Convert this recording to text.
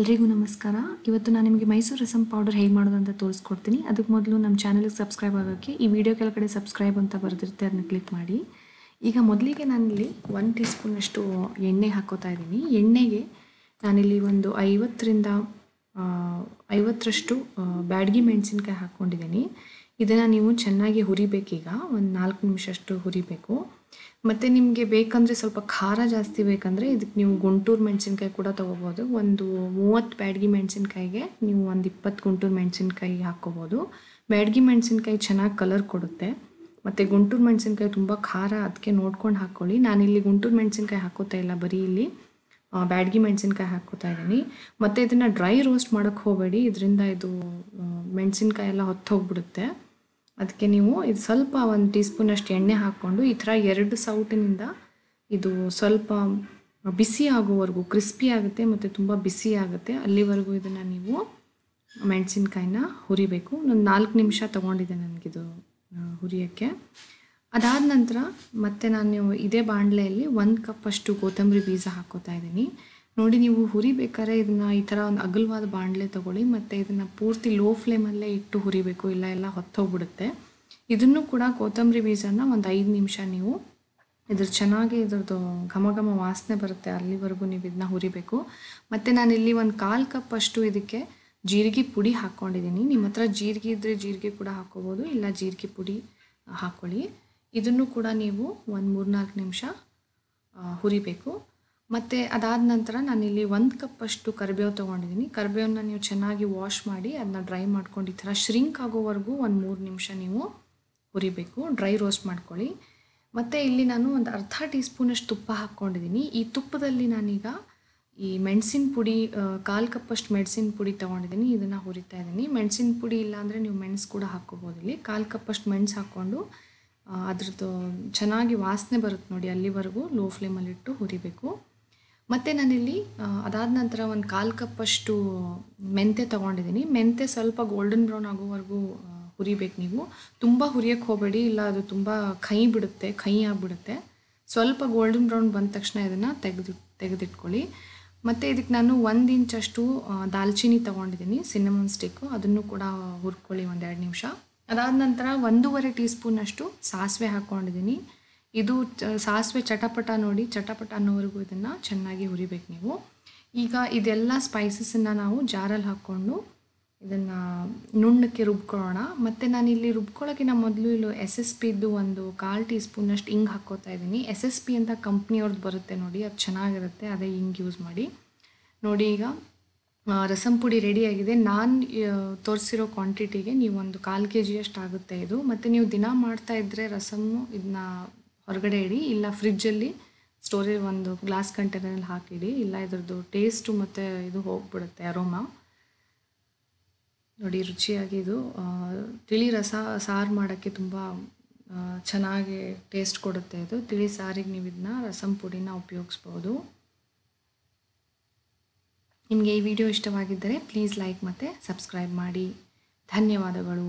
ಎಲ್ರಿಗೂ ನಮಸ್ಕಾರ ಇವತ್ತು ನಾನು ನಿಮಗೆ ಮೈಸೂರು ರಸಂ ಪೌಡರ್ ಹೇಗೆ ಮಾಡೋದು ಅಂತ ತೋರಿಸ್ಕೊಡ್ತೀನಿ ಅದಕ್ಕೆ ಮೊದಲು ನಮ್ಮ ಚಾನಲ್ಗೆ ಸಬ್ಸ್ಕ್ರೈಬ್ ಆಗೋಕ್ಕೆ ಈ ವಿಡಿಯೋ ಕೆಳಗಡೆ ಸಬ್ಸ್ಕ್ರೈಬ್ ಅಂತ ಬರೆದಿರುತ್ತೆ ಅದನ್ನ ಕ್ಲಿಕ್ ಮಾಡಿ ಈಗ ಮೊದಲಿಗೆ ನಾನಿಲ್ಲಿ ಒನ್ ಟೀ ಸ್ಪೂನಷ್ಟು ಎಣ್ಣೆ ಹಾಕೋತಾ ಇದ್ದೀನಿ ಎಣ್ಣೆಗೆ ನಾನಿಲ್ಲಿ ಒಂದು ಐವತ್ತರಿಂದ ಐವತ್ತರಷ್ಟು ಬ್ಯಾಡ್ಗಿ ಮೆಣಸಿನ್ಕಾಯಿ ಹಾಕ್ಕೊಂಡಿದ್ದೀನಿ ಇದನ್ನು ನೀವು ಚೆನ್ನಾಗಿ ಹುರಿಬೇಕೀಗ ಒಂದು ನಾಲ್ಕು ನಿಮಿಷ ಅಷ್ಟು ಹುರಿಬೇಕು ಮತ್ತು ನಿಮಗೆ ಬೇಕಂದರೆ ಸ್ವಲ್ಪ ಖಾರ ಜಾಸ್ತಿ ಬೇಕಂದರೆ ಇದಕ್ಕೆ ನೀವು ಗುಂಟೂರು ಮೆಣಸಿನ್ಕಾಯಿ ಕೂಡ ತೊಗೋಬೋದು ಒಂದು ಮೂವತ್ತು ಬ್ಯಾಡ್ಗಿ ಮೆಣಸಿನ್ಕಾಯಿಗೆ ನೀವು ಒಂದು ಇಪ್ಪತ್ತು ಗುಂಟೂರು ಮೆಣಸಿನ್ಕಾಯಿ ಹಾಕ್ಕೋಬೋದು ಬ್ಯಾಡ್ಗಿ ಮೆಣಸಿನ್ಕಾಯಿ ಚೆನ್ನಾಗಿ ಕಲರ್ ಕೊಡುತ್ತೆ ಮತ್ತು ಗುಂಟೂರು ಮೆಣಸಿನ್ಕಾಯಿ ತುಂಬ ಖಾರ ಅದಕ್ಕೆ ನೋಡ್ಕೊಂಡು ಹಾಕ್ಕೊಳ್ಳಿ ನಾನಿಲ್ಲಿ ಗುಂಟೂರು ಮೆಣಸಿನ್ಕಾಯಿ ಹಾಕೋತಾ ಇಲ್ಲ ಬರೀ ಇಲ್ಲಿ ಬ್ಯಾಡ್ಗಿ ಮೆಣಸಿನ್ಕಾಯಿ ಹಾಕೋತಾ ಇದ್ದೀನಿ ಮತ್ತು ಇದನ್ನು ಡ್ರೈ ರೋಸ್ಟ್ ಮಾಡೋಕ್ಕೆ ಹೋಗಬೇಡಿ ಇದರಿಂದ ಇದು ಮೆಣಸಿನ್ಕಾಯಿ ಎಲ್ಲ ಹೊತ್ತು ಅದಕ್ಕೆ ನೀವು ಇದು ಸ್ವಲ್ಪ ಒಂದು ಟೀ ಅಷ್ಟು ಎಣ್ಣೆ ಹಾಕ್ಕೊಂಡು ಈ ಥರ ಎರಡು ಸೌಟಿನಿಂದ ಇದು ಸ್ವಲ್ಪ ಬಿಸಿ ಆಗೋವರೆಗೂ ಕ್ರಿಸ್ಪಿ ಆಗುತ್ತೆ ಮತ್ತು ತುಂಬ ಬಿಸಿ ಆಗುತ್ತೆ ಅಲ್ಲಿವರೆಗೂ ಇದನ್ನು ನೀವು ಮೆಣಸಿನ್ಕಾಯಿನ ಹುರಿಬೇಕು ಒಂದು ನಾಲ್ಕು ನಿಮಿಷ ತೊಗೊಂಡಿದೆ ನನಗಿದು ಹುರಿಯೋಕ್ಕೆ ಅದಾದ ನಂತರ ಮತ್ತೆ ನಾನು ಇದೇ ಬಾಣಲೆಯಲ್ಲಿ ಒಂದು ಕಪ್ಪಷ್ಟು ಕೊತ್ತಂಬರಿ ಬೀಜ ಹಾಕ್ಕೋತಾ ಇದ್ದೀನಿ ನೋಡಿ ನೀವು ಹುರಿಬೇಕಾದ್ರೆ ಇದನ್ನು ಈ ಥರ ಒಂದು ಅಗಲವಾದ ಬಾಣಲೆ ತೊಗೊಳ್ಳಿ ಮತ್ತು ಇದನ್ನು ಪೂರ್ತಿ ಲೋ ಫ್ಲೇಮಲ್ಲೇ ಇಟ್ಟು ಹುರಿಬೇಕು ಇಲ್ಲ ಎಲ್ಲ ಹೊತ್ತೋಗ್ಬಿಡುತ್ತೆ ಇದನ್ನು ಕೂಡ ಕೊತ್ತಂಬರಿ ಬೀಜನ ಒಂದು ಐದು ನಿಮಿಷ ನೀವು ಇದ್ರ ಚೆನ್ನಾಗಿ ಇದ್ರದ್ದು ಘಮ ಘಮ ವಾಸನೆ ಬರುತ್ತೆ ಅಲ್ಲಿವರೆಗೂ ನೀವು ಇದನ್ನ ಹುರಿಬೇಕು ಮತ್ತು ನಾನಿಲ್ಲಿ ಒಂದು ಕಾಲು ಕಪ್ ಅಷ್ಟು ಇದಕ್ಕೆ ಜೀರಿಗೆ ಪುಡಿ ಹಾಕ್ಕೊಂಡಿದ್ದೀನಿ ನಿಮ್ಮ ಹತ್ರ ಜೀರಿಗೆ ಇದ್ದರೆ ಜೀರಿಗೆ ಕೂಡ ಹಾಕ್ಕೋಬೋದು ಇಲ್ಲ ಜೀರಿಗೆ ಪುಡಿ ಹಾಕ್ಕೊಳ್ಳಿ ಇದನ್ನು ಕೂಡ ನೀವು ಒಂದು ಮೂರ್ನಾಲ್ಕು ನಿಮಿಷ ಹುರಿಬೇಕು ಮತ್ತು ಅದಾದ ನಂತರ ನಾನಿಲ್ಲಿ ಒಂದು ಕಪ್ಪಷ್ಟು ಕರಿಬೇವು ತೊಗೊಂಡಿದ್ದೀನಿ ಕರಿಬೇವನ್ನ ನೀವು ಚೆನ್ನಾಗಿ ವಾಶ್ ಮಾಡಿ ಅದನ್ನ ಡ್ರೈ ಮಾಡ್ಕೊಂಡು ಈ ಥರ ಶ್ರಿಂಕ್ ಆಗೋವರೆಗೂ ಒಂದು ಮೂರು ನಿಮಿಷ ನೀವು ಹುರಿಬೇಕು ಡ್ರೈ ರೋಸ್ಟ್ ಮಾಡ್ಕೊಳ್ಳಿ ಮತ್ತು ಇಲ್ಲಿ ನಾನು ಒಂದು ಅರ್ಧ ಟೀ ಸ್ಪೂನಷ್ಟು ತುಪ್ಪ ಹಾಕ್ಕೊಂಡಿದ್ದೀನಿ ಈ ತುಪ್ಪದಲ್ಲಿ ನಾನೀಗ ಈ ಮೆಣಸಿನ ಪುಡಿ ಕಾಲು ಕಪ್ಪಷ್ಟು ಮೆಣಸಿನ ಪುಡಿ ತೊಗೊಂಡಿದ್ದೀನಿ ಇದನ್ನು ಹುರಿತಾ ಇದ್ದೀನಿ ಮೆಣಸಿನ ಪುಡಿ ಇಲ್ಲಾಂದರೆ ನೀವು ಮೆಣಸು ಕೂಡ ಹಾಕ್ಕೋಬೋದು ಇಲ್ಲಿ ಕಾಲು ಕಪ್ಪಷ್ಟು ಮೆಣಸು ಹಾಕ್ಕೊಂಡು ಅದ್ರದ್ದು ಚೆನ್ನಾಗಿ ವಾಸನೆ ಬರುತ್ತೆ ನೋಡಿ ಅಲ್ಲಿವರೆಗೂ ಲೋ ಫ್ಲೇಮಲ್ಲಿಟ್ಟು ಹುರಿಬೇಕು ಮತ್ತು ನಾನಿಲ್ಲಿ ಅದಾದ ನಂತರ ಒಂದು ಕಾಲು ಕಪ್ಪಷ್ಟು ಮೆಂತೆ ತೊಗೊಂಡಿದ್ದೀನಿ ಮೆಂತೆ ಸ್ವಲ್ಪ ಗೋಲ್ಡನ್ ಬ್ರೌನ್ ಆಗೋವರೆಗೂ ಹುರಿಬೇಕು ನೀವು ತುಂಬ ಹುರಿಯಕ್ಕೆ ಹೋಗಬೇಡಿ ಇಲ್ಲ ಅದು ತುಂಬ ಕಹಿ ಬಿಡುತ್ತೆ ಕಹಿ ಆಗಿಬಿಡುತ್ತೆ ಸ್ವಲ್ಪ ಗೋಲ್ಡನ್ ಬ್ರೌನ್ ಬಂದ ತಕ್ಷಣ ಇದನ್ನು ತೆಗೆದು ತೆಗೆದಿಟ್ಕೊಳ್ಳಿ ಮತ್ತು ಇದಕ್ಕೆ ನಾನು ಒಂದು ಇಂಚಷ್ಟು ದಾಲ್ಚಿನಿ ತೊಗೊಂಡಿದ್ದೀನಿ ಸಿನಮನ್ ಸ್ಟಿಕ್ಕು ಅದನ್ನು ಕೂಡ ಹುರ್ಕೊಳ್ಳಿ ಒಂದೆರಡು ನಿಮಿಷ ಅದಾದ ನಂತರ ಒಂದೂವರೆ ಟೀ ಸ್ಪೂನಷ್ಟು ಸಾಸಿವೆ ಹಾಕ್ಕೊಂಡಿದ್ದೀನಿ ಇದು ಸಾಸಿವೆ ಚಟಪಟ ನೋಡಿ ಚಟಪಟ ಅನ್ನೋವರೆಗೂ ಇದನ್ನು ಚೆನ್ನಾಗಿ ಹುರಿಬೇಕು ನೀವು ಈಗ ಇದೆಲ್ಲ ಸ್ಪೈಸಸನ್ನು ನಾವು ಜಾರಲ್ಲಿ ಹಾಕ್ಕೊಂಡು ಇದನ್ನು ನುಣ್ಣಕ್ಕೆ ರುಬ್ಕೊಳ್ಳೋಣ ಮತ್ತು ನಾನಿಲ್ಲಿ ರುಬ್ಕೊಳ್ಳೋಕ್ಕಿಂತ ಮೊದಲು ಇಲ್ಲೂ ಎಸ್ ಎಸ್ ಪಿದು ಒಂದು ಕಾಲು ಟೀ ಸ್ಪೂನಷ್ಟು ಹಿಂಗೆ ಹಾಕ್ಕೋತಾ ಇದ್ದೀನಿ ಎಸ್ ಎಸ್ ಪಿ ಅಂತ ಕಂಪ್ನಿಯವ್ರದ್ದು ಬರುತ್ತೆ ನೋಡಿ ಅದು ಚೆನ್ನಾಗಿರುತ್ತೆ ಅದೇ ಹಿಂಗ್ ಯೂಸ್ ಮಾಡಿ ನೋಡಿ ಈಗ ರಸಂ ಪುಡಿ ರೆಡಿಯಾಗಿದೆ ನಾನು ತೋರಿಸಿರೋ ಕ್ವಾಂಟಿಟಿಗೆ ನೀವೊಂದು ಕಾಲು ಕೆ ಜಿಯಷ್ಟು ಆಗುತ್ತೆ ಇದು ಮತ್ತು ನೀವು ದಿನ ಮಾಡ್ತಾ ಇದ್ದರೆ ರಸಮ್ಮು ಇದನ್ನ ಹೊರಗಡೆ ಇಡಿ ಇಲ್ಲ ಫ್ರಿಜ್ಜಲ್ಲಿ ಸ್ಟೋರೇಜ್ ಒಂದು ಗ್ಲಾಸ್ ಕಂಟೈನರಲ್ಲಿ ಹಾಕಿಡಿ ಇಲ್ಲ ಇದರದ್ದು ಟೇಸ್ಟು ಮತ್ತು ಇದು ಹೋಗ್ಬಿಡುತ್ತೆ ಅರೋಮಾ ನೋಡಿ ರುಚಿಯಾಗಿ ಇದು ತಿಳಿ ರಸ ಸಾರು ಮಾಡೋಕ್ಕೆ ತುಂಬ ಚೆನ್ನಾಗಿ ಟೇಸ್ಟ್ ಕೊಡುತ್ತೆ ಇದು ತಿಳಿ ಸಾರಿಗೆ ನೀವು ಇದನ್ನ ರಸಂ ಪುಡಿನ ಉಪಯೋಗಿಸ್ಬೋದು ನಿಮಗೆ ಈ ವಿಡಿಯೋ ಇಷ್ಟವಾಗಿದ್ದರೆ ಪ್ಲೀಸ್ ಲೈಕ್ ಮತ್ತು ಸಬ್ಸ್ಕ್ರೈಬ್ ಮಾಡಿ ಧನ್ಯವಾದಗಳು